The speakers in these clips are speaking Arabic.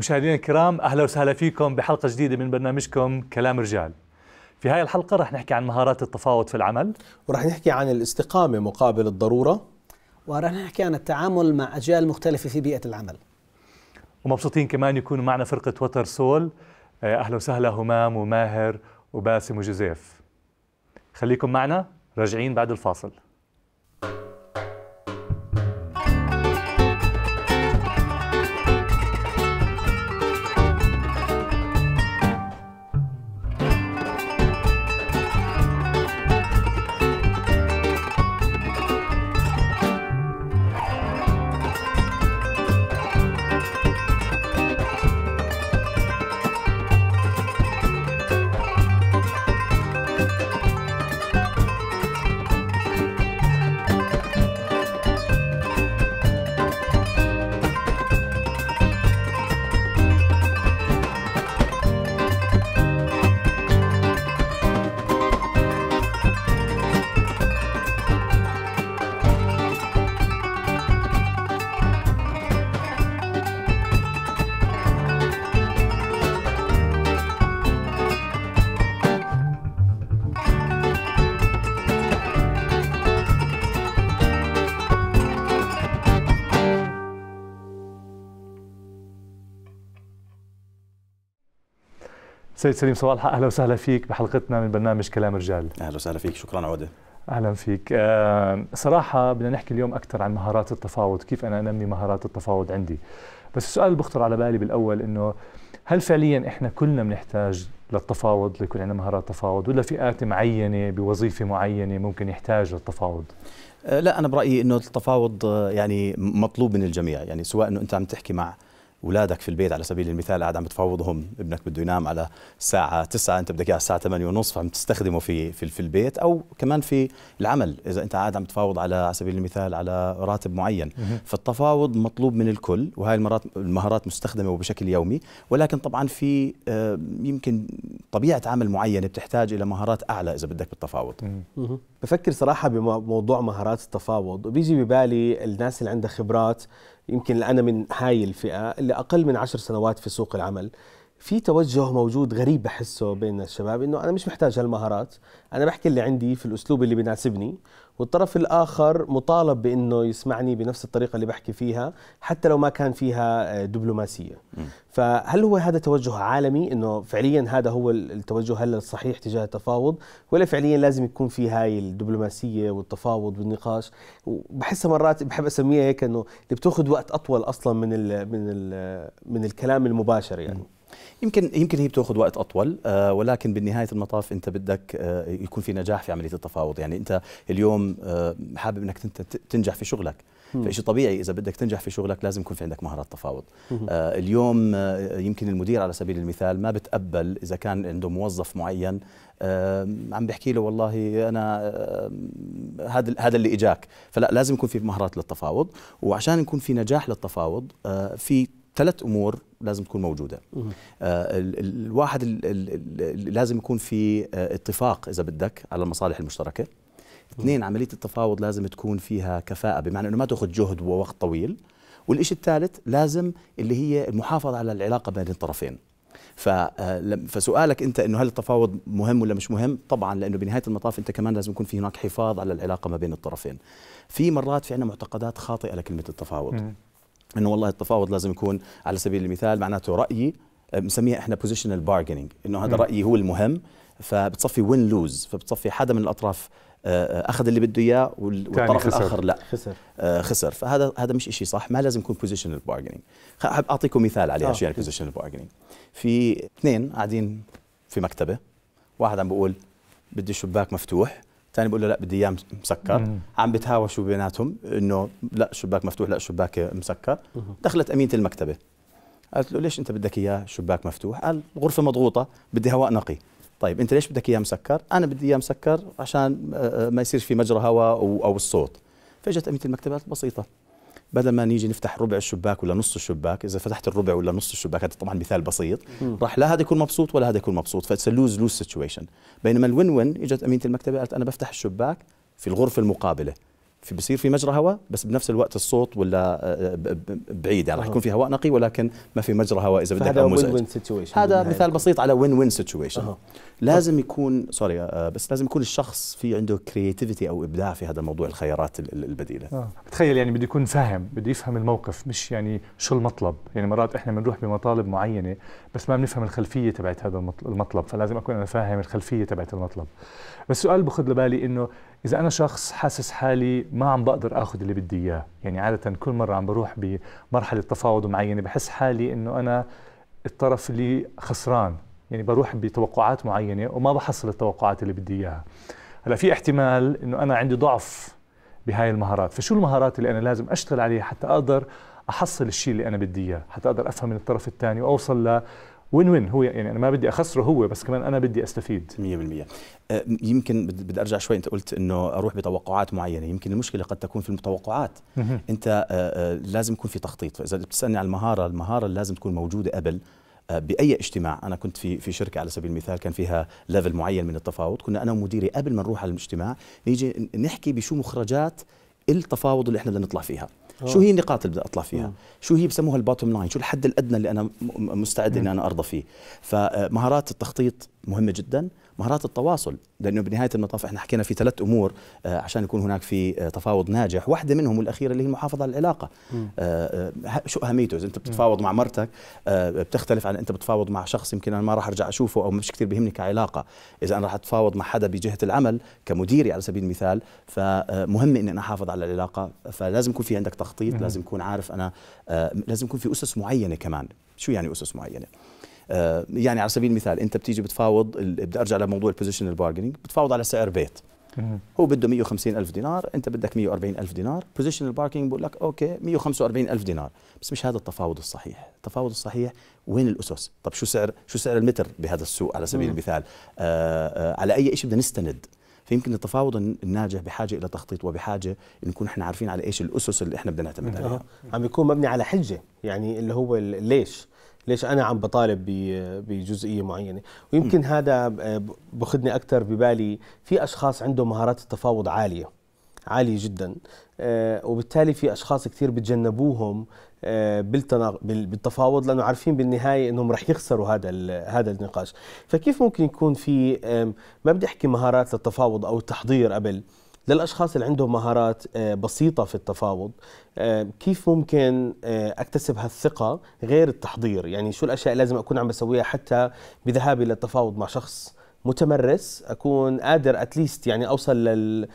مشاهدينا الكرام اهلا وسهلا فيكم بحلقه جديده من برنامجكم كلام رجال. في هاي الحلقه رح نحكي عن مهارات التفاوض في العمل ورح نحكي عن الاستقامه مقابل الضروره ورح نحكي عن التعامل مع اجيال مختلفه في بيئه العمل. ومبسوطين كمان يكونوا معنا فرقه وتر سول آه، اهلا وسهلا همام وماهر وباسم وجوزيف. خليكم معنا راجعين بعد الفاصل. سيد سليم صوالح أهلا وسهلا فيك بحلقتنا من برنامج كلام رجال أهلا وسهلا فيك شكرا عودة اهلا فيك آه، صراحه بدنا نحكي اليوم اكثر عن مهارات التفاوض كيف انا انمي مهارات التفاوض عندي بس السؤال اللي بخطر على بالي بالاول انه هل فعليا احنا كلنا بنحتاج للتفاوض ليكون عندنا مهارات تفاوض ولا فئات معينه بوظيفه معينه ممكن يحتاج للتفاوض آه، لا انا برايي انه التفاوض آه، يعني مطلوب من الجميع يعني سواء انه انت عم تحكي مع اولادك في البيت على سبيل المثال قاعد عم تفاوضهم ابنك بده ينام على الساعه 9 انت بدك اياه الساعه 8 ونص فعم تستخدمه في, في في البيت او كمان في العمل اذا انت قاعد عم تفاوض على على سبيل المثال على راتب معين فالتفاوض مطلوب من الكل وهي المرات المهارات مستخدمه وبشكل يومي ولكن طبعا في آه، يمكن طبيعه عمل معينه بتحتاج الى مهارات اعلى اذا بدك بالتفاوض بفكر صراحه بموضوع مهارات التفاوض وبيجي ببالي الناس اللي عندها خبرات يمكن أنا من هاي الفئة اللي أقل من عشر سنوات في سوق العمل في توجه موجود غريب بحسه بين الشباب انه انا مش محتاج هالمهارات انا بحكي اللي عندي في الاسلوب اللي بيناسبني والطرف الآخر مطالب بأنه يسمعني بنفس الطريقة اللي بحكي فيها حتى لو ما كان فيها آه، دبلوماسية م. فهل هو هذا توجه عالمي أنه فعليا هذا هو التوجه هل الصحيح تجاه التفاوض ولا فعليا لازم يكون في هاي الدبلوماسية والتفاوض والنقاش وبحسها مرات بحب أسميها هيك أنه اللي بتاخذ وقت أطول أصلا من الـ من الـ من الكلام المباشر يعني م. يمكن يمكن هي بتاخذ وقت اطول آه ولكن بالنهايه المطاف انت بدك آه يكون في نجاح في عمليه التفاوض يعني انت اليوم آه حابب انك انت تنجح في شغلك فشيء طبيعي اذا بدك تنجح في شغلك لازم يكون في عندك مهارات تفاوض آه اليوم آه يمكن المدير على سبيل المثال ما بتقبل اذا كان عنده موظف معين آه عم بحكي له والله انا هذا آه هذا اللي اجاك فلا لازم يكون في مهارات للتفاوض وعشان يكون في نجاح للتفاوض آه في ثلاث امور لازم تكون موجوده آه، الواحد لازم يكون في آه، اتفاق اذا بدك على المصالح المشتركه اثنين عمليه التفاوض لازم تكون فيها كفاءه بمعنى انه ما تاخذ جهد ووقت طويل والشيء الثالث لازم اللي هي المحافظه على العلاقه بين الطرفين آه، فسؤالك انت انه هل التفاوض مهم ولا مش مهم؟ طبعا لانه بنهايه المطاف انت كمان لازم يكون في هناك حفاظ على العلاقه ما بين الطرفين. في مرات في عندنا معتقدات خاطئه لكلمه التفاوض. انه والله التفاوض لازم يكون على سبيل المثال معناته رايي بنسميها آه، احنا بوزيشنال بارجنينج انه هذا رايي هو المهم فبتصفي وين لوز فبتصفي حدا من الاطراف آه، آه، اخذ اللي بده اياه والطرف خسر. الاخر لا خسر خسر فهذا هذا مش شيء صح ما لازم يكون بوزيشنال بارجنينج احب اعطيكم مثال عليها شو يعني بوزيشنال بارجنينج في اثنين قاعدين في مكتبه واحد عم بقول بدي الشباك مفتوح ثاني بيقول له لا بدي اياه مسكر مم. عم بتهاوشوا بيناتهم انه لا الشباك مفتوح لا الشباك مسكر مم. دخلت امينه المكتبه قالت له ليش انت بدك اياه شباك مفتوح قال الغرفه مضغوطه بدي هواء نقي طيب انت ليش بدك اياه مسكر انا بدي اياه مسكر عشان آه، آه، ما يصير في مجرى هواء او الصوت فاجت امينه المكتبه بسيطه بدل ما نيجي نفتح ربع الشباك ولا نص الشباك اذا فتحت الربع ولا نص الشباك هذا طبعا مثال بسيط راح لا هذا يكون مبسوط ولا هذا يكون مبسوط فاتس لوز لوز سيتويشن بينما الوين وين اجت امينه المكتبه قالت انا بفتح الشباك في الغرفه المقابله في بصير في مجرى هواء بس بنفس الوقت الصوت ولا آه، بعيد يعني راح يكون في هواء نقي ولكن ما في مجرى هواء اذا بدك هذا وين وين سيتويشن هذا مثال بسيط على وين وين سيتويشن لازم يكون سوري آه، بس لازم يكون الشخص في عنده كرياتيفيتي او ابداع في هذا الموضوع الخيارات البديله أه. تخيل يعني بده يكون فاهم بده يفهم الموقف مش يعني شو المطلب يعني مرات احنا بنروح بمطالب معينه بس ما بنفهم الخلفيه تبعت هذا المطلب فلازم اكون انا فاهم الخلفيه تبعت المطلب بس سؤال بخذ لبالي انه اذا انا شخص حاسس حالي ما عم بقدر اخذ اللي بدي اياه يعني عاده كل مره عم بروح بمرحله تفاوض معينه بحس حالي انه انا الطرف اللي خسران يعني بروح بتوقعات معينه وما بحصل التوقعات اللي بدي اياها هلا في احتمال انه انا عندي ضعف بهاي المهارات فشو المهارات اللي انا لازم اشتغل عليها حتى اقدر احصل الشيء اللي انا بدي اياه حتى اقدر افهم من الطرف الثاني واوصل وين وين هو يعني انا ما بدي اخسره هو بس كمان انا بدي استفيد 100% أه، يمكن بدي ارجع شوي انت قلت انه اروح بتوقعات معينه يمكن المشكله قد تكون في المتوقعات انت أه، أه، لازم يكون في تخطيط فاذا بتسالني على المهاره المهاره لازم تكون موجوده قبل باي اجتماع انا كنت في في شركه على سبيل المثال كان فيها ليفل معين من التفاوض كنا انا ومديري قبل ما نروح على الاجتماع نيجي نحكي بشو مخرجات التفاوض اللي احنا بدنا نطلع فيها شو هي آه. النقاط اللي بدي اطلع فيها مم. آه. شو هي بسموها الباتوم لاين شو الحد الادنى اللي انا مستعد اني انا ارضى فيه فمهارات التخطيط مهمه جدا مهارات التواصل لانه بنهايه المطاف احنا حكينا في ثلاث امور آه، عشان يكون هناك في آه، تفاوض ناجح واحده منهم والاخيره اللي هي المحافظه على العلاقه آه، شو اهميته اذا انت بتتفاوض مع مرتك بتختلف عن انت بتفاوض مع شخص يمكن انا ما راح ارجع اشوفه او مش كثير بيهمني كعلاقه اذا انا راح اتفاوض مع حدا بجهه العمل كمديري على سبيل المثال فمهم اني انا احافظ على العلاقه فلازم يكون في عندك تخطيط لازم يكون عارف انا لازم يكون في اسس معينه كمان شو يعني اسس معينه آه، يعني على سبيل المثال انت بتيجي بتفاوض بدي ارجع لموضوع البوزيشنال بارجنينج بتفاوض على سعر بيت هو بده 150 ألف دينار أنت بدك 140 ألف دينار بوزيشنال باركينج بقول لك أوكي 145 ألف دينار بس مش هذا التفاوض الصحيح التفاوض الصحيح وين الأسس طب شو سعر شو سعر المتر بهذا السوق على سبيل المثال آه،, آه على أي شيء بدنا نستند فيمكن التفاوض الناجح بحاجه الى تخطيط وبحاجه نكون احنا عارفين على ايش الاسس اللي احنا بدنا نعتمد عليها عم بيكون مبني على حجه يعني اللي هو ليش ليش انا عم بطالب بجزئيه معينه ويمكن م. هذا آه، بخدني اكثر ببالي في اشخاص عندهم مهارات التفاوض عاليه عاليه جدا آه، وبالتالي في اشخاص كثير بتجنبوهم آه، بالتفاوض لانه عارفين بالنهايه انهم رح يخسروا هذا هذا النقاش فكيف ممكن يكون في ما بدي احكي مهارات للتفاوض او التحضير قبل للاشخاص اللي عندهم مهارات آه، بسيطه في التفاوض آه، كيف ممكن آه، اكتسب هالثقه غير التحضير يعني شو الاشياء لازم اكون عم بسويها حتى بذهابي للتفاوض مع شخص متمرس اكون قادر اتليست يعني اوصل لل...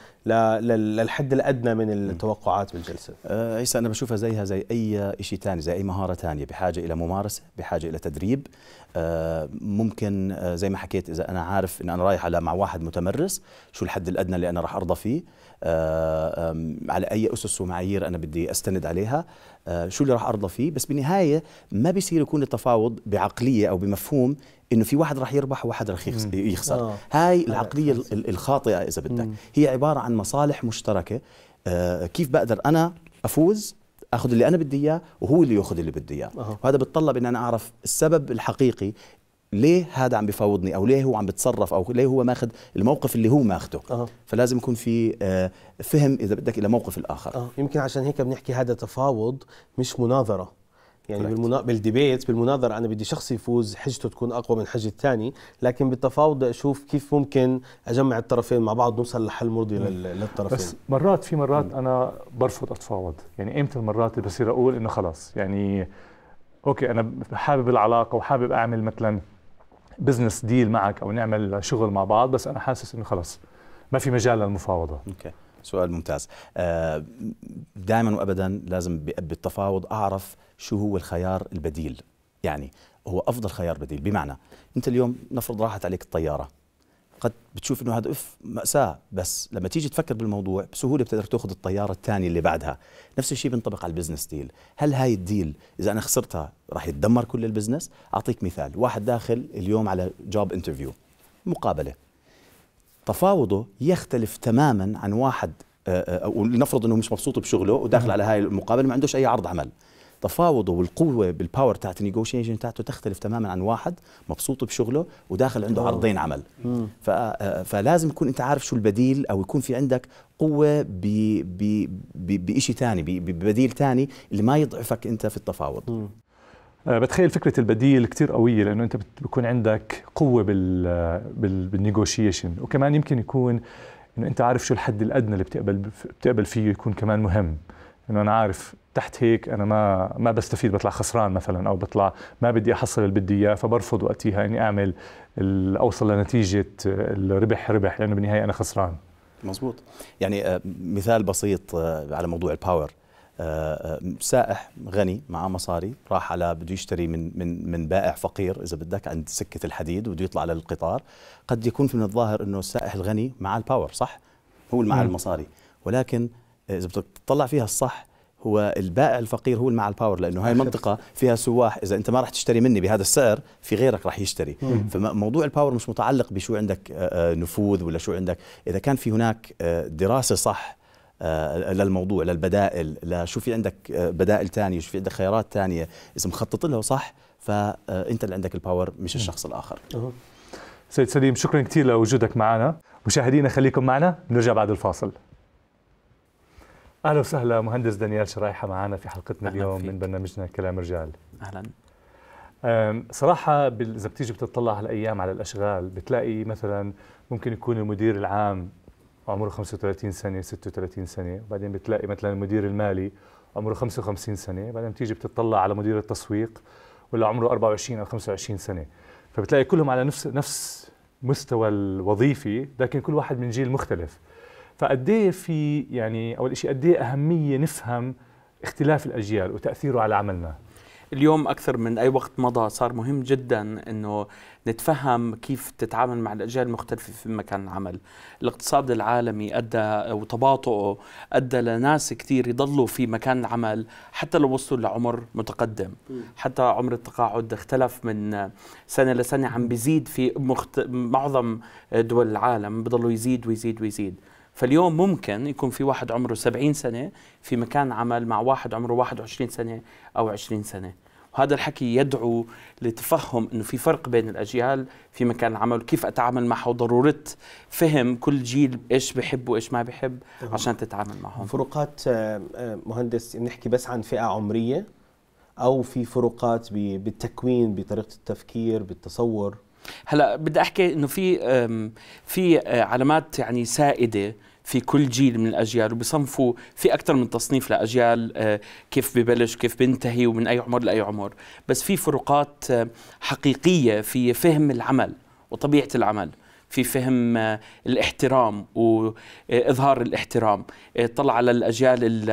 للحد الادنى من التوقعات بالجلسه آه عيسى انا بشوفها زيها زي اي شيء ثاني زي اي مهاره ثانيه بحاجه الى ممارسه بحاجه الى تدريب آه ممكن آه زي ما حكيت اذا انا عارف ان انا رايح على مع واحد متمرس شو الحد الادنى اللي انا راح ارضى فيه آه، على اي اسس ومعايير انا بدي استند عليها آه، شو اللي راح ارضى فيه بس بالنهايه ما بيصير يكون التفاوض بعقليه او بمفهوم انه في واحد راح يربح وواحد راح يخسر آه. هاي العقليه الخاطئه اذا بدك هي عباره عن مصالح مشتركه آه كيف بقدر انا افوز اخذ اللي انا بدي اياه وهو اللي ياخذ اللي بده اياه آه. وهذا بتطلب ان انا اعرف السبب الحقيقي ليه هذا عم بفاوضني او ليه هو عم بتصرف او ليه هو ماخذ الموقف اللي هو ماخذه أه. فلازم يكون في آه، فهم اذا بدك الى موقف الاخر أه. يمكن عشان هيك بنحكي هذا تفاوض مش مناظره يعني بالمنا... بالديبيت بالمناظره انا بدي شخص يفوز حجته تكون اقوى من حجه الثاني لكن بالتفاوض اشوف كيف ممكن اجمع الطرفين مع بعض نوصل لحل مرضي لل... للطرفين بس مرات في مرات انا برفض اتفاوض يعني امتى المرات بصير اقول انه خلاص يعني اوكي انا حابب العلاقه وحابب اعمل مثلا بزنس ديل معك او نعمل شغل مع بعض بس انا حاسس انه خلاص ما في مجال للمفاوضه اوكي سؤال ممتاز آه، دائما وابدا لازم بالتفاوض اعرف شو هو الخيار البديل يعني هو افضل خيار بديل بمعنى انت اليوم نفرض راحت عليك الطياره قد بتشوف انه هذا اف ماساه بس لما تيجي تفكر بالموضوع بسهوله بتقدر تاخذ الطياره الثانيه اللي بعدها نفس الشيء بينطبق على البزنس ديل هل هاي الديل اذا انا خسرتها راح يتدمر كل البزنس اعطيك مثال واحد داخل اليوم على جوب انترفيو مقابله تفاوضه يختلف تماما عن واحد آه، آه، ولنفرض انه مش مبسوط بشغله وداخل على هاي المقابله ما عندوش اي عرض عمل تفاوضه والقوه بالباور تاعت النيغوشيشن تاعته تختلف تماما عن واحد مبسوط بشغله وداخل عنده أوه. عرضين عمل آه، فلازم يكون انت عارف شو البديل او يكون في عندك قوه بشيء ثاني ببديل ثاني اللي ما يضعفك انت في التفاوض آه، بتخيل فكره البديل كتير قويه لانه انت بيكون عندك قوه بال بالنيغوشيشن وكمان يمكن يكون انه انت عارف شو الحد الادنى اللي بتقبل بتقبل فيه يكون كمان مهم انه انا عارف تحت هيك انا ما ما بستفيد بطلع خسران مثلا او بطلع ما بدي احصل اللي بدي اياه فبرفض وقتها اني اعمل اوصل لنتيجه الربح ربح لانه بالنهايه انا خسران مزبوط يعني آه، مثال بسيط آه، على موضوع الباور سائح غني مع مصاري راح على بده يشتري من من من بائع فقير اذا بدك عند سكه الحديد وبده يطلع للقطار قد يكون من الظاهر انه السائح الغني مع الباور صح هو اللي مع المصاري ولكن اذا بدك تطلع فيها الصح هو البائع الفقير هو اللي مع الباور لانه هاي منطقه فيها سواح اذا انت ما راح تشتري مني بهذا السعر في غيرك راح يشتري فموضوع الباور مش متعلق بشو عندك نفوذ ولا شو عندك اذا كان في هناك دراسه صح آه، للموضوع للبدائل لشو في عندك آه، بدائل ثانيه شو في عندك خيارات ثانيه إذا مخطط لها صح فأنت آه، اللي عندك الباور مش الشخص الآخر سيد سليم شكرا كثير لوجودك معنا مشاهدينا خليكم معنا بنرجع بعد الفاصل اهلا وسهلا مهندس دانيال شرايحه معنا في حلقتنا اليوم فيك. من برنامجنا كلام رجال اهلا صراحه اذا بتيجي بتطلع هالايام على الاشغال بتلاقي مثلا ممكن يكون المدير العام عمره 35 سنه 36 سنه بعدين بتلاقي مثلا المدير المالي عمره 55 سنه بعدين بتيجي بتطلع على مدير التسويق ولا عمره 24 او 25 سنه فبتلاقي كلهم على نفس نفس مستوى الوظيفي لكن كل واحد من جيل مختلف فقد في يعني اول شيء قد اهميه نفهم اختلاف الاجيال وتاثيره على عملنا اليوم اكثر من اي وقت مضى صار مهم جدا انه نتفهم كيف تتعامل مع الأجيال المختلفة في مكان العمل الاقتصاد العالمي أدى وتباطؤه أدى لناس كثير يضلوا في مكان العمل حتى لو وصلوا لعمر متقدم حتى عمر التقاعد اختلف من سنة لسنة عم بيزيد في مخت... معظم دول العالم بضلوا يزيد ويزيد ويزيد فاليوم ممكن يكون في واحد عمره 70 سنة في مكان عمل مع واحد عمره 21 سنة أو 20 سنة وهذا الحكي يدعو لتفهم انه في فرق بين الاجيال في مكان العمل وكيف اتعامل معها وضروره فهم كل جيل ايش بحب وايش ما بحب عشان تتعامل معهم فروقات آه، آه، مهندس بنحكي بس عن فئه عمريه او في فروقات بالتكوين بطريقه التفكير بالتصور هلا بدي احكي انه في في آه، علامات يعني سائده في كل جيل من الاجيال وبصنفوا في اكثر من تصنيف لاجيال آه، كيف ببلش كيف بينتهي ومن اي عمر لاي عمر بس في فروقات آه، حقيقيه في فهم العمل وطبيعه العمل في فهم آه، الاحترام واظهار الاحترام طلع على الاجيال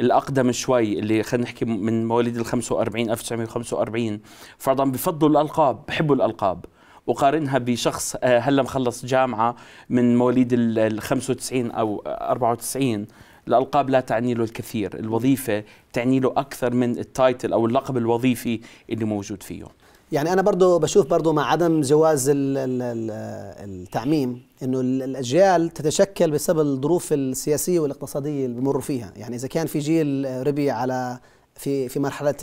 الاقدم شوي اللي خلينا نحكي من مواليد ال 45 1945 فرضا بفضلوا الالقاب بحبوا الالقاب وقارنها بشخص آه، هلا مخلص جامعه من مواليد ال 95 او 94 الالقاب لا تعني له الكثير الوظيفه تعني له اكثر من التايتل او اللقب الوظيفي اللي موجود فيه يعني انا برضه بشوف برضه مع عدم جواز التعميم انه الاجيال تتشكل بسبب الظروف السياسيه والاقتصاديه اللي بمروا فيها يعني اذا كان في جيل ربي على في في مرحله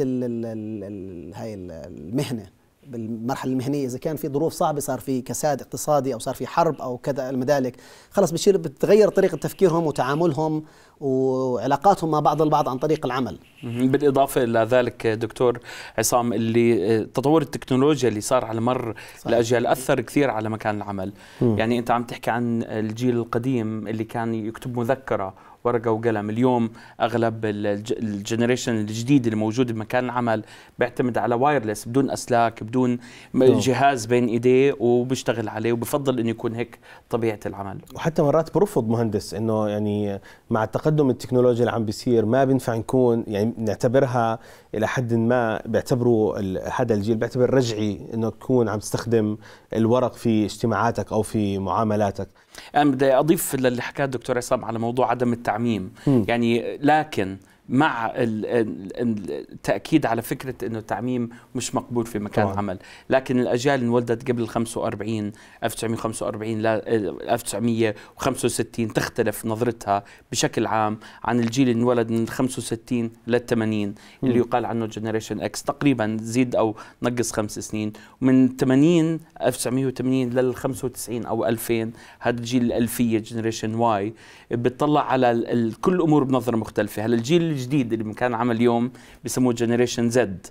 هاي المهنه بالمرحله المهنيه اذا كان في ظروف صعبه صار في كساد اقتصادي او صار في حرب او كذا المدالك خلص بتصير بتتغير طريقه تفكيرهم وتعاملهم وعلاقاتهم مع بعض البعض عن طريق العمل بالاضافه الى ذلك دكتور عصام اللي تطور التكنولوجيا اللي صار على مر صحيح. الاجيال اثر كثير على مكان العمل م. يعني انت عم تحكي عن الجيل القديم اللي كان يكتب مذكره ورقه وقلم اليوم اغلب الجنريشن الجديد الموجود بمكان العمل بيعتمد على وايرلس بدون اسلاك بدون نعم. جهاز بين ايديه وبيشتغل عليه وبفضل انه يكون هيك طبيعه العمل وحتى مرات برفض مهندس انه يعني مع التقدم التكنولوجي اللي عم بيصير ما بينفع نكون يعني نعتبرها الى حد ما بيعتبروا هذا الجيل بيعتبر رجعي انه تكون عم تستخدم الورق في اجتماعاتك او في معاملاتك انا بدي اضيف للي حكاه الدكتور عصام على موضوع عدم التعميم م. يعني لكن مع التاكيد على فكره انه التعميم مش مقبول في مكان طبعا. عمل لكن الاجيال انولدت قبل 45 1945 ل 1965 تختلف نظرتها بشكل عام عن الجيل اللي انولد من 65 لل 80 اللي يقال عنه جنريشن اكس تقريبا زيد او نقص خمس سنين ومن 80 1980 لل 95 او 2000 هذا الجيل الالفيه جنريشن واي بتطلع على كل الامور بنظره مختلفه هلا الجيل الجديد اللي كان عمل اليوم بسموه جنريشن زد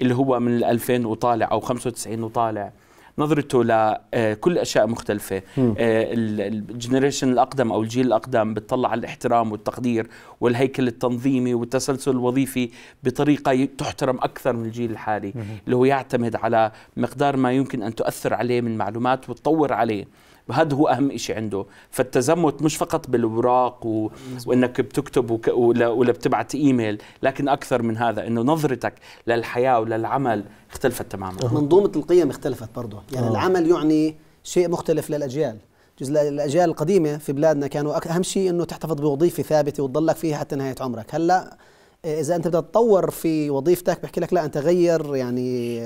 اللي هو من 2000 وطالع او 95 وطالع نظرته لكل آه، اشياء مختلفه آه، الجنريشن الاقدم او الجيل الاقدم بتطلع على الاحترام والتقدير والهيكل التنظيمي والتسلسل الوظيفي بطريقه تحترم اكثر من الجيل الحالي اللي هو يعتمد على مقدار ما يمكن ان تؤثر عليه من معلومات وتطور عليه وهذا هو اهم شيء عنده فالتزمت مش فقط بالاوراق و... وانك بتكتب وك... ولا... ولا بتبعت ايميل لكن اكثر من هذا انه نظرتك للحياه وللعمل اختلفت تماما منظومه القيم اختلفت برضه يعني أوه. العمل يعني شيء مختلف للاجيال جزء الاجيال القديمه في بلادنا كانوا اهم شيء انه تحتفظ بوظيفه ثابته وتضلك فيها حتى نهايه عمرك هلا اذا انت بدك تتطور في وظيفتك بحكي لك لا انت غير يعني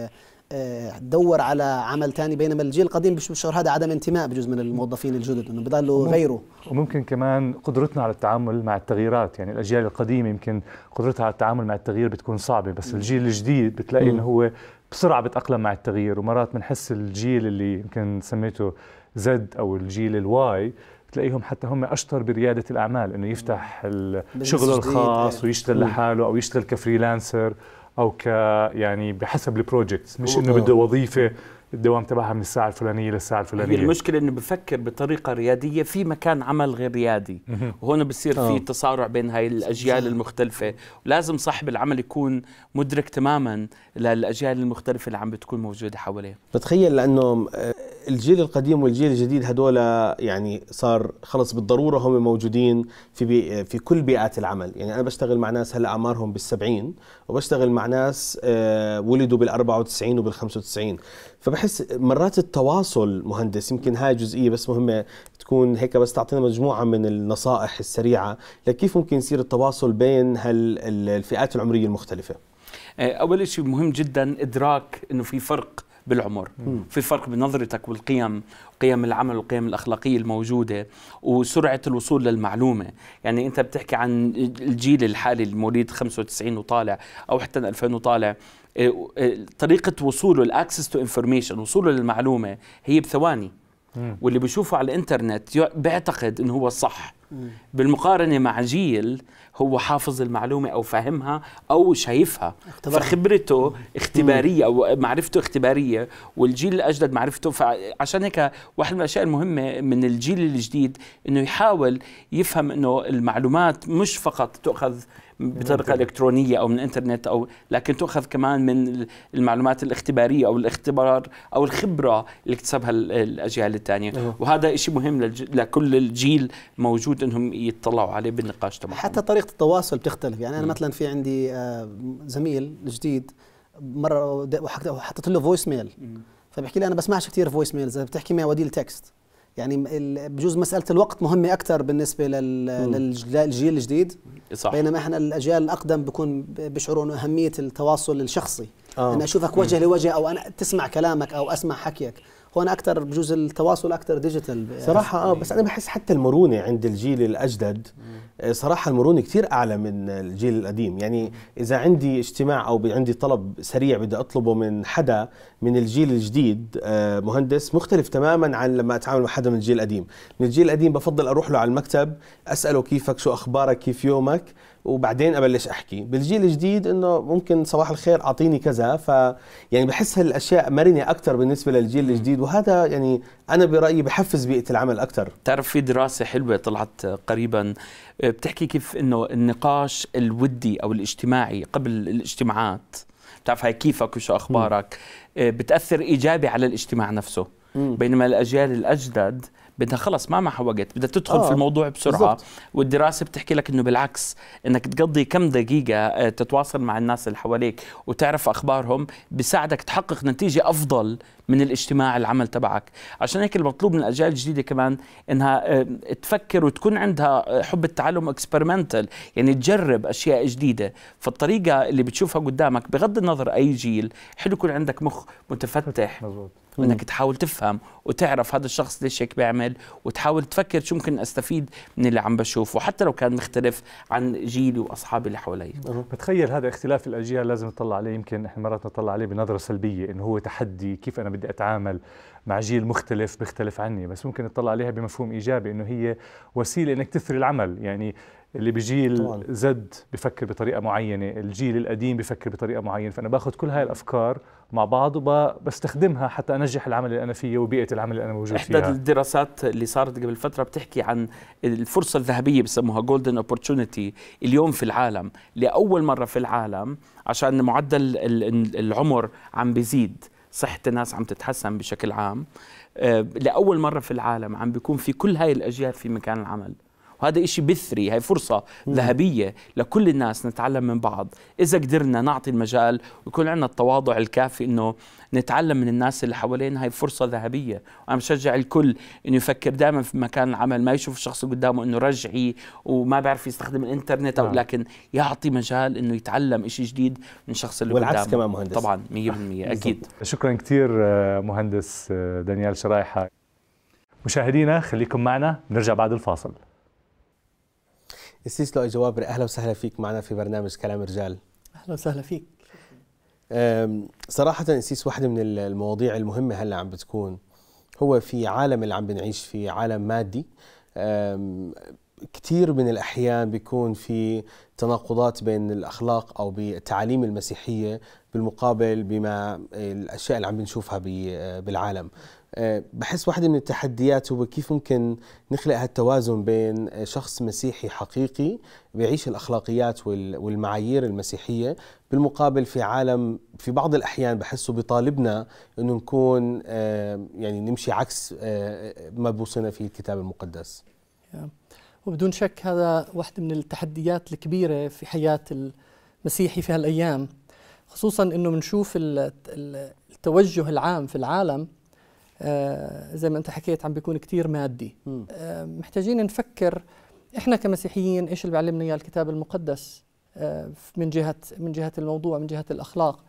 دور على عمل تاني بينما الجيل القديم بشعر هذا عدم انتماء بجزء من الموظفين الجدد انه بضلوا غيره وممكن كمان قدرتنا على التعامل مع التغييرات يعني الاجيال القديمه يمكن قدرتها على التعامل مع التغيير بتكون صعبه بس الجيل الجديد بتلاقي انه هو بسرعه بتاقلم مع التغيير ومرات بنحس الجيل اللي يمكن سميته زد او الجيل الواي تلاقيهم حتى هم اشطر برياده الاعمال انه يفتح الشغل الخاص إيه. ويشتغل لحاله او يشتغل كفريلانسر او ك يعني بحسب البروجكتس مش انه بده آه. وظيفه الدوام تبعها من الساعه الفلانيه للساعه الفلانيه المشكله انه بفكر بطريقه رياديه في مكان عمل غير ريادي وهون بصير في آه. تصارع بين هاي الاجيال المختلفه ولازم صاحب العمل يكون مدرك تماما للاجيال المختلفه اللي عم بتكون موجوده حواليه بتخيل لانه آه، الجيل القديم والجيل الجديد هدول يعني صار خلص بالضروره هم موجودين في بي آه، في كل بيئات العمل يعني انا بشتغل مع ناس هلا اعمارهم بالسبعين وبشتغل مع ناس ولدوا بال94 وبال95 فبحس احس مرات التواصل مهندس يمكن هاي جزئيه بس مهمه تكون هيك بس تعطينا مجموعه من النصائح السريعه لكيف ممكن يصير التواصل بين هالفئات العمريه المختلفه آه، اول شيء مهم جدا ادراك انه في فرق بالعمر مم. في فرق بنظرتك والقيم قيم العمل والقيم الأخلاقية الموجودة وسرعة الوصول للمعلومة يعني أنت بتحكي عن الجيل الحالي المواليد 95 وطالع أو حتى 2000 وطالع إيه، إيه، طريقه وصوله الاكسس تو انفورميشن وصوله للمعلومه هي بثواني مم. واللي بشوفه على الانترنت بيعتقد انه هو الصح بالمقارنه مع جيل هو حافظ المعلومه او فاهمها او شايفها اختبار. فخبرته اختباريه او معرفته اختباريه والجيل الاجدد معرفته فعشان هيك واحد من الاشياء المهمه من الجيل الجديد انه يحاول يفهم انه المعلومات مش فقط تؤخذ بطريقه الكترونيه او من الانترنت او لكن تؤخذ كمان من المعلومات الاختباريه او الاختبار او الخبره اللي اكتسبها الاجيال الثانيه أيوه. وهذا شيء مهم لكل الجيل موجود انهم يتطلعوا عليه بالنقاش تبعهم حتى طريقه التواصل بتختلف يعني انا مثلا في عندي آه، زميل جديد مره وحطيت له فويس ميل فبحكي لي انا بسمعش كثير فويس ميلز بتحكي معي وديل تكست يعني بجوز مساله الوقت مهمه اكثر بالنسبه للجيل الجديد صح. بينما احنا الاجيال الاقدم بكون بيشعروا انه اهميه التواصل الشخصي آه. انا اشوفك وجه لوجه او انا تسمع كلامك او اسمع حكيك هون اكثر بجوز التواصل اكثر ديجيتال صراحه اه بس انا بحس حتى المرونه عند الجيل الاجدد آه، صراحه المرونه كثير اعلى من الجيل القديم يعني اذا عندي اجتماع او عندي طلب سريع بدي اطلبه من حدا من الجيل الجديد آه، مهندس مختلف تماما عن لما اتعامل مع حدا من الجيل القديم من الجيل القديم بفضل اروح له على المكتب اساله كيفك شو اخبارك كيف يومك وبعدين ابلش احكي بالجيل الجديد انه ممكن صباح الخير اعطيني كذا ف يعني بحس هالاشياء مرنه اكثر بالنسبه للجيل الجديد وهذا يعني انا برايي بحفز بيئه العمل اكثر بتعرف في دراسه حلوه طلعت قريبا بتحكي كيف انه النقاش الودي او الاجتماعي قبل الاجتماعات بتعرف هاي كيفك وشو اخبارك آه، بتاثر ايجابي على الاجتماع نفسه بينما الاجيال الاجدد بدها خلص ما معها وقت بدها تدخل آه. في الموضوع بسرعه بالزبط. والدراسه بتحكي لك انه بالعكس انك تقضي كم دقيقه آه، تتواصل مع الناس اللي حواليك وتعرف اخبارهم بيساعدك تحقق نتيجه افضل من الاجتماع العمل تبعك عشان هيك المطلوب من الاجيال الجديده كمان انها آه، تفكر وتكون عندها آه، حب التعلم اكسبيرمنتال يعني تجرب اشياء جديده فالطريقه اللي بتشوفها قدامك بغض النظر اي جيل حلو يكون عندك مخ متفتح مزبوط. وانك تحاول تفهم وتعرف هذا الشخص ليش هيك بيعمل وتحاول تفكر شو ممكن استفيد من اللي عم بشوفه حتى لو كان مختلف عن جيلي واصحابي اللي حولي بتخيل هذا اختلاف الاجيال لازم نطلع عليه يمكن احنا مرات نطلع عليه بنظره سلبيه انه هو تحدي كيف انا بدي اتعامل مع جيل مختلف بيختلف عني بس ممكن نطلع عليها بمفهوم ايجابي انه هي وسيله انك تثري العمل يعني اللي بجيل زد بفكر بطريقه معينه الجيل القديم بفكر بطريقه معينه فانا باخذ كل هاي الافكار مع بعض وبستخدمها حتى انجح العمل اللي انا فيه وبيئه العمل اللي انا موجود إحدى فيها احدى الدراسات اللي صارت قبل فتره بتحكي عن الفرصه الذهبيه بسموها جولدن اوبورتونيتي اليوم في العالم لاول مره في العالم عشان معدل العمر عم بيزيد صحة الناس عم تتحسن بشكل عام آه، لأول مرة في العالم عم بيكون في كل هاي الأجيال في مكان العمل وهذا إشي بثري هي فرصة ذهبية لكل الناس نتعلم من بعض إذا قدرنا نعطي المجال ويكون عندنا التواضع الكافي إنه نتعلم من الناس اللي حوالينا هي فرصة ذهبية وأنا بشجع الكل إنه يفكر دائما في مكان العمل ما يشوف الشخص قدامه إنه رجعي وما بيعرف يستخدم الإنترنت أو نعم. لكن يعطي مجال إنه يتعلم إشي جديد من الشخص اللي والعكس قدامه كمان مهندس طبعا 100% أكيد شكرا كثير آه، مهندس آه، دانيال شرايحة مشاهدينا خليكم معنا نرجع بعد الفاصل استيس لؤي جوابري اهلا وسهلا فيك معنا في برنامج كلام رجال اهلا وسهلا فيك صراحة استيس واحدة من المواضيع المهمة هلا عم بتكون هو في عالم اللي عم بنعيش فيه عالم مادي كثير من الأحيان بيكون في تناقضات بين الأخلاق أو بالتعاليم المسيحية بالمقابل بما الأشياء اللي عم بنشوفها بالعالم آه، بحس واحدة من التحديات هو كيف ممكن نخلق هالتوازن بين شخص مسيحي حقيقي بيعيش الأخلاقيات والمعايير المسيحية بالمقابل في عالم في بعض الأحيان بحسه بيطالبنا أنه نكون آه، يعني نمشي عكس آه، ما بوصلنا فيه الكتاب المقدس yeah. وبدون شك هذا واحد من التحديات الكبيرة في حياة المسيحي في هالأيام خصوصا أنه بنشوف التوجه العام في العالم آه، زي ما أنت حكيت عم بيكون كتير مادي آه، محتاجين نفكر إحنا كمسيحيين إيش اللي بيعلمنا إياه الكتاب المقدس آه، من جهة من جهة الموضوع من جهة الأخلاق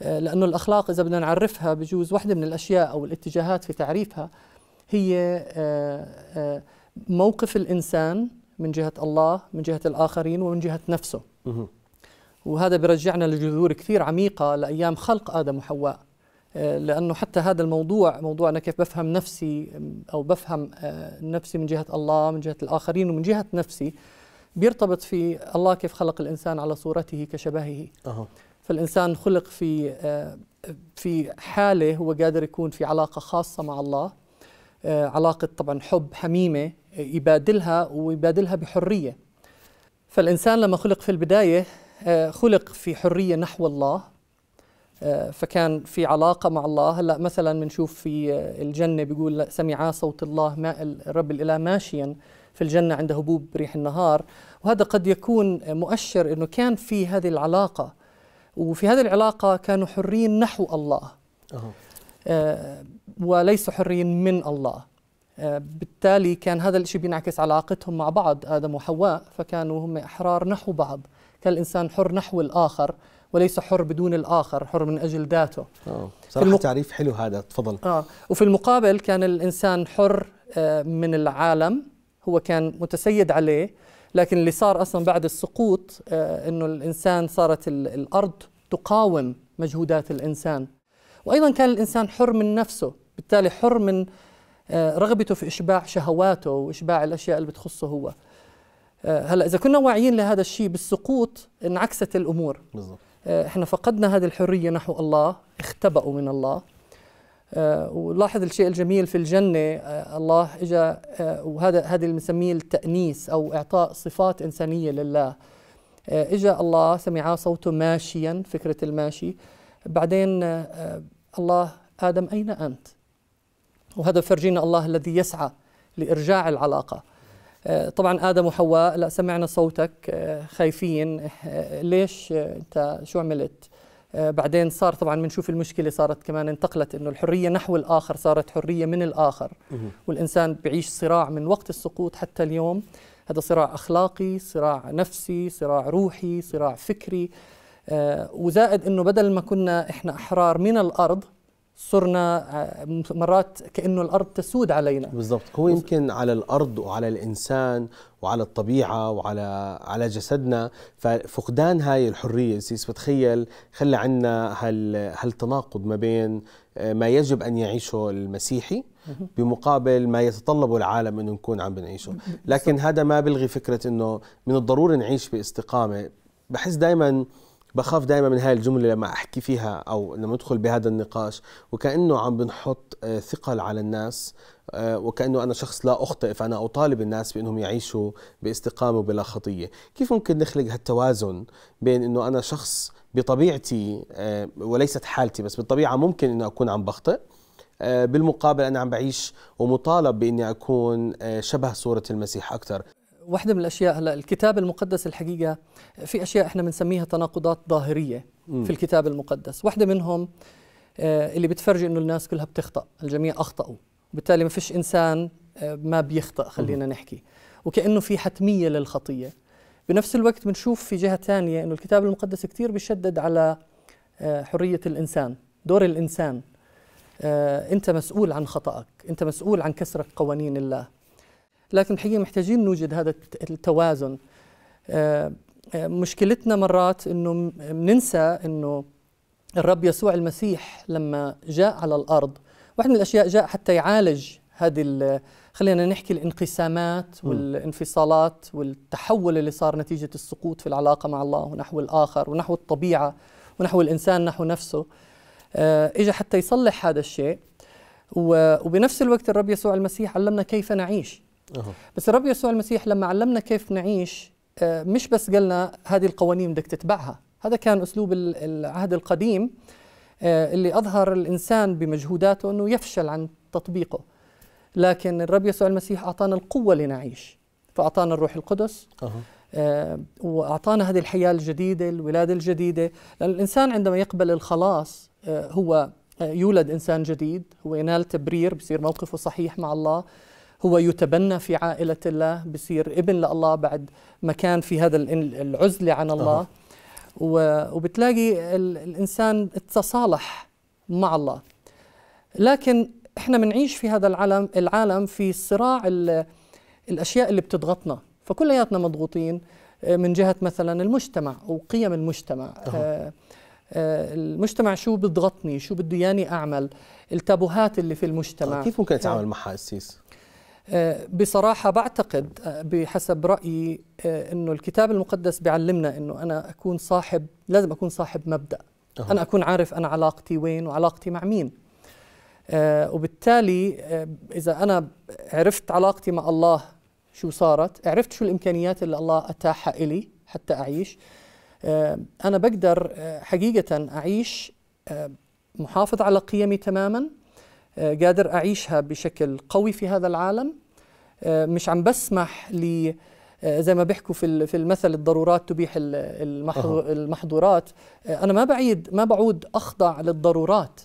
لأنه الأخلاق إذا بدنا نعرفها بجوز واحدة من الأشياء أو الاتجاهات في تعريفها هي موقف الإنسان من جهة الله من جهة الآخرين ومن جهة نفسه وهذا برجعنا لجذور كثير عميقة لأيام خلق آدم وحواء آه، لأنه حتى هذا الموضوع موضوع أنا كيف بفهم نفسي أو بفهم آه، نفسي من جهة الله من جهة الآخرين ومن جهة نفسي بيرتبط في الله كيف خلق الإنسان على صورته كشبهه أه. فالإنسان خلق في آه، في حالة هو قادر يكون في علاقة خاصة مع الله علاقة طبعا حب حميمة يبادلها ويبادلها بحرية فالإنسان لما خلق في البداية آه، خلق في حرية نحو الله آه، فكان في علاقة مع الله هلا مثلا بنشوف في آه، الجنة بيقول سمعا صوت الله ما الرب الإله ماشيا في الجنة عند هبوب ريح النهار وهذا قد يكون مؤشر أنه كان في هذه العلاقة وفي هذه العلاقة كانوا حرين نحو الله أه. وليسوا حرين من الله بالتالي كان هذا الشيء بينعكس على علاقتهم مع بعض آدم وحواء فكانوا هم أحرار نحو بعض كان الإنسان حر نحو الآخر وليس حر بدون الآخر حر من أجل ذاته اه صراحة المق... تعريف حلو هذا تفضل آه. وفي المقابل كان الإنسان حر آه، من العالم هو كان متسيد عليه لكن اللي صار أصلا بعد السقوط آه، أنه الإنسان صارت الأرض تقاوم مجهودات الإنسان وأيضا كان الإنسان حر من نفسه بالتالي حر من آه، رغبته في إشباع شهواته وإشباع الأشياء اللي بتخصه هو آه، هلا إذا كنا واعيين لهذا الشيء بالسقوط انعكست الأمور بالضبط آه، احنا فقدنا هذه الحرية نحو الله اختبأوا من الله ولاحظ الشيء الجميل في الجنة الله إجا وهذا هذه اللي بنسميه التأنيس أو إعطاء صفات إنسانية لله إجا الله سمع صوته ماشيا فكرة الماشي بعدين الله آدم أين أنت؟ وهذا فرجينا الله الذي يسعى لإرجاع العلاقة آه، طبعا آدم وحواء لا سمعنا صوتك آه، خايفين آه، ليش أنت شو عملت بعدين صار طبعا بنشوف المشكله صارت كمان انتقلت انه الحريه نحو الاخر صارت حريه من الاخر والانسان بيعيش صراع من وقت السقوط حتى اليوم هذا صراع اخلاقي صراع نفسي صراع روحي صراع فكري وزائد انه بدل ما كنا احنا احرار من الارض صرنا آه، مرات كانه الارض تسود علينا بالضبط هو يمكن على الارض وعلى الانسان وعلى الطبيعه وعلى على جسدنا ففقدان هاي الحريه سيس بتخيل خلى عنا هال هالتناقض ما بين آه، ما يجب ان يعيشه المسيحي بمقابل ما يتطلبه العالم انه نكون عم بنعيشه لكن هذا ما بلغي فكره انه من الضروري نعيش باستقامه بحس دائما بخاف دائما من هاي الجمله لما احكي فيها او لما ادخل بهذا النقاش وكانه عم بنحط آه، ثقل على الناس آه، وكانه انا شخص لا اخطئ فانا اطالب الناس بانهم يعيشوا باستقامه وبلا خطيه، كيف ممكن نخلق هالتوازن بين انه انا شخص بطبيعتي آه، وليست حالتي بس بالطبيعه ممكن انه اكون عم بخطئ بالمقابل انا عم بعيش ومطالب باني اكون شبه صوره المسيح اكثر واحدة من الأشياء هلا الكتاب المقدس الحقيقة في أشياء إحنا بنسميها تناقضات ظاهرية في الكتاب المقدس واحدة منهم آه، اللي بتفرجي إنه الناس كلها بتخطأ الجميع أخطأوا وبالتالي ما فيش إنسان آه، ما بيخطأ خلينا نحكي وكأنه في حتمية للخطية بنفس الوقت بنشوف في جهة ثانية إنه الكتاب المقدس كثير بيشدد على آه، حرية الإنسان دور الإنسان أنت مسؤول عن خطأك أنت مسؤول عن كسرك قوانين الله لكن الحقيقة محتاجين نوجد هذا التوازن آه، آه، مشكلتنا مرات أنه ننسى أنه الرب يسوع المسيح لما جاء على الأرض واحد من الأشياء جاء حتى يعالج هذه خلينا نحكي الانقسامات والانفصالات والتحول اللي صار نتيجة السقوط في العلاقة مع الله ونحو الآخر ونحو الطبيعة ونحو الإنسان نحو نفسه آه، إجا حتى يصلح هذا الشيء وبنفس الوقت الرب يسوع المسيح علمنا كيف نعيش أوه. بس الرب يسوع المسيح لما علمنا كيف نعيش آه، مش بس قالنا هذه القوانين بدك تتبعها هذا كان أسلوب العهد القديم آه، اللي أظهر الإنسان بمجهوداته أنه يفشل عن تطبيقه لكن الرب يسوع المسيح أعطانا القوة لنعيش فأعطانا الروح القدس أه. واعطانا هذه الحياه الجديده، الولاده الجديده، لان الانسان عندما يقبل الخلاص آه، هو يولد انسان جديد، هو ينال تبرير، بصير موقفه صحيح مع الله، هو يتبنى في عائلة الله بصير ابن لله بعد ما كان في هذا العزلة عن الله أه. وبتلاقي الإنسان تصالح مع الله لكن احنا بنعيش في هذا العالم العالم في صراع الاشياء اللي بتضغطنا فكلياتنا مضغوطين آه، من جهه مثلا المجتمع وقيم المجتمع آه،, آه المجتمع شو بضغطني شو بده ياني اعمل التابوهات اللي في المجتمع طيب، كيف ممكن اتعامل معها اسيس آه، بصراحة بعتقد آه، بحسب رأيي آه، أنه الكتاب المقدس بيعلمنا أنه أنا أكون صاحب لازم أكون صاحب مبدأ أه. أنا أكون عارف أنا علاقتي وين وعلاقتي مع مين وبالتالي إذا أنا عرفت علاقتي مع الله شو صارت عرفت شو الإمكانيات اللي الله أتاحها إلي حتى أعيش أنا بقدر حقيقة أعيش محافظ على قيمي تماما قادر أعيشها بشكل قوي في هذا العالم آه، مش عم بسمح ل آه، زي ما بيحكوا في في المثل الضرورات تبيح المحظورات آه، انا ما بعيد ما بعود اخضع للضرورات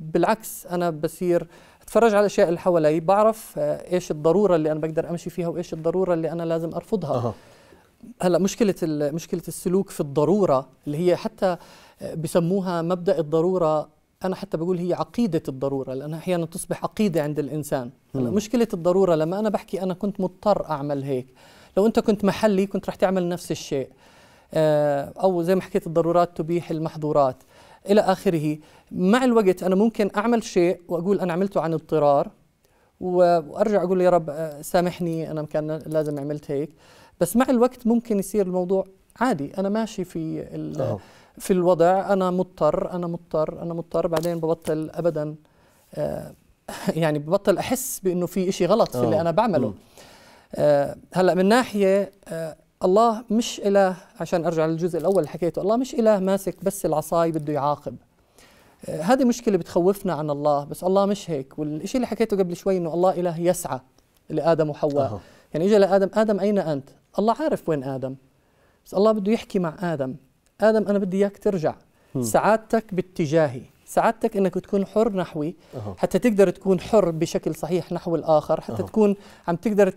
بالعكس انا بصير اتفرج على الاشياء اللي حوالي بعرف ايش الضروره اللي انا بقدر امشي فيها وايش الضروره اللي انا لازم ارفضها أه. هلا مشكله مشكله السلوك في الضروره اللي هي حتى بسموها مبدا الضروره انا حتى بقول هي عقيده الضروره لانها احيانا تصبح عقيده عند الانسان مشكله الضروره لما انا بحكي انا كنت مضطر اعمل هيك لو انت كنت محلي كنت رح تعمل نفس الشيء آه، او زي ما حكيت الضرورات تبيح المحظورات الى اخره مع الوقت انا ممكن اعمل شيء واقول انا عملته عن اضطرار وارجع اقول يا رب آه، سامحني انا كان لازم عملت هيك بس مع الوقت ممكن يصير الموضوع عادي انا ماشي في في الوضع انا مضطر انا مضطر انا مضطر بعدين ببطل ابدا آه، يعني ببطل احس بانه في إشي غلط في اللي آه. انا بعمله آه، هلا من ناحيه الله مش اله عشان ارجع للجزء الاول اللي حكيته الله مش اله ماسك بس العصاي بده يعاقب هذه مشكله بتخوفنا عن الله بس الله مش هيك والشيء اللي حكيته قبل شوي انه الله اله يسعى لادم وحواء يعني اجى لادم ادم اين انت الله عارف وين ادم بس الله بده يحكي مع ادم ادم انا بدي اياك ترجع سعادتك باتجاهي سعادتك انك تكون حر نحوي حتى تقدر تكون حر بشكل صحيح نحو الاخر حتى تكون عم تقدر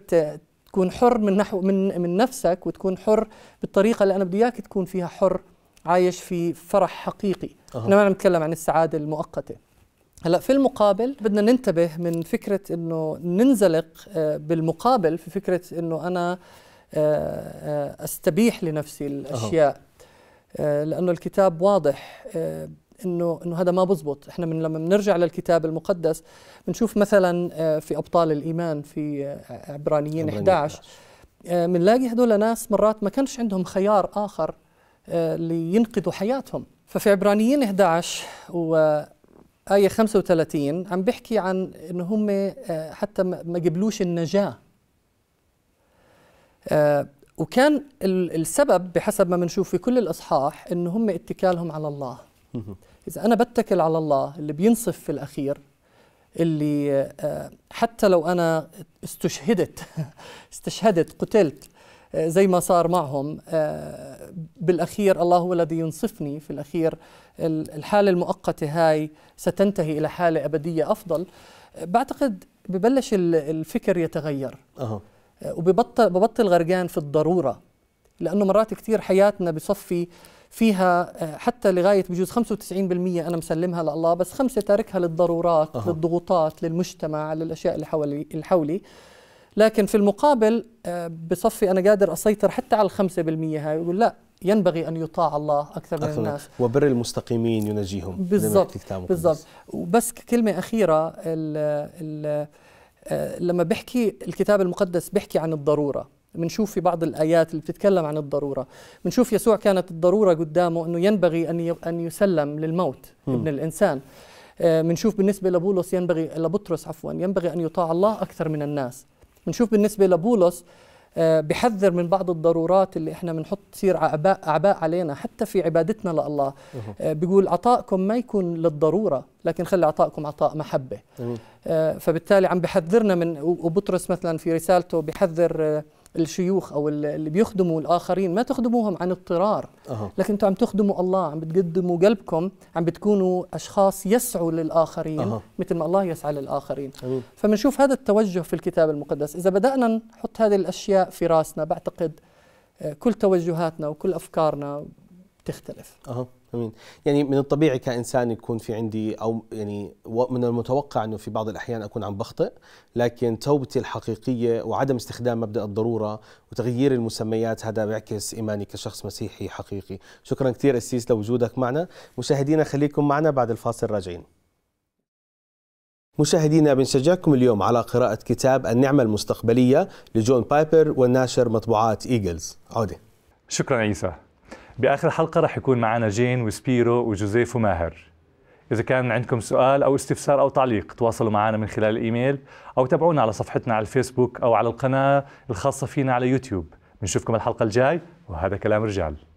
تكون حر من نحو من من نفسك وتكون حر بالطريقه اللي انا بدي اياك تكون فيها حر عايش في فرح حقيقي أه. انا ما عم نتكلم عن السعاده المؤقته هلا في المقابل بدنا ننتبه من فكره انه ننزلق آه، بالمقابل في فكره انه انا آه، آه، استبيح لنفسي الاشياء أوه. آه، لانه الكتاب واضح آه، انه انه هذا ما بزبط احنا من لما بنرجع للكتاب المقدس بنشوف مثلا آه، في ابطال الايمان في عبرانيين 11 بنلاقي هذول ناس مرات ما كانش عندهم خيار اخر لينقذوا حياتهم ففي عبرانيين 11 و آية 35 عم بحكي عن إنه هم حتى ما قبلوش النجاة وكان السبب بحسب ما بنشوف في كل الاصحاح انه هم اتكالهم على الله اذا انا بتكل على الله اللي بينصف في الاخير اللي آه، حتى لو انا استشهدت استشهدت قتلت آه، زي ما صار معهم آه، بالاخير الله هو الذي ينصفني في الاخير الحاله المؤقته هاي ستنتهي الى حاله ابديه افضل بعتقد ببلش الفكر يتغير أهو. وببطل ببطل غرقان في الضروره لانه مرات كثير حياتنا بصفي فيها آه، حتى لغايه بجوز 95% انا مسلمها لله بس خمسه تاركها للضرورات أه. للضغوطات للمجتمع للاشياء اللي حولي, اللي حولي لكن في المقابل آه، بصفي انا قادر اسيطر حتى على الخمسة بالمية هاي يقول لا ينبغي ان يطاع الله اكثر من أكثر الناس وبر المستقيمين ينجيهم بالضبط بالضبط بس كلمه اخيره ال ال آه، لما بحكي الكتاب المقدس بحكي عن الضروره بنشوف في بعض الايات اللي بتتكلم عن الضروره بنشوف يسوع كانت الضروره قدامه انه ينبغي ان ان يسلم للموت م. ابن الانسان بنشوف آه، بالنسبه لبولس ينبغي لبطرس عفوا ينبغي ان يطاع الله اكثر من الناس بنشوف بالنسبه لبولس آه، بحذر من بعض الضرورات اللي احنا بنحط تصير اعباء اعباء علينا حتى في عبادتنا لله آه، بيقول عطائكم ما يكون للضروره لكن خلي عطائكم عطاء محبه آه، فبالتالي عم بحذرنا من وبطرس مثلا في رسالته بحذر الشيوخ او اللي بيخدموا الاخرين ما تخدموهم عن اضطرار أه. لكن انتم عم تخدموا الله عم بتقدموا قلبكم عم بتكونوا اشخاص يسعوا للاخرين أه. مثل ما الله يسعى للاخرين فبنشوف هذا التوجه في الكتاب المقدس اذا بدانا نحط هذه الاشياء في راسنا بعتقد آه، كل توجهاتنا وكل افكارنا تختلف أه. امين يعني من الطبيعي كانسان يكون في عندي او يعني من المتوقع انه في بعض الاحيان اكون عم بخطئ لكن توبتي الحقيقيه وعدم استخدام مبدا الضروره وتغيير المسميات هذا بيعكس ايماني كشخص مسيحي حقيقي شكرا كثير اسيس لوجودك معنا مشاهدينا خليكم معنا بعد الفاصل راجعين مشاهدينا بنشجعكم اليوم على قراءة كتاب النعمة المستقبلية لجون بايبر والناشر مطبوعات إيجلز عودة شكرا عيسى باخر حلقة رح يكون معنا جين وسبيرو وجوزيف وماهر اذا كان عندكم سؤال او استفسار او تعليق تواصلوا معنا من خلال الايميل او تابعونا على صفحتنا على الفيسبوك او على القناه الخاصه فينا على يوتيوب بنشوفكم الحلقه الجاي وهذا كلام رجال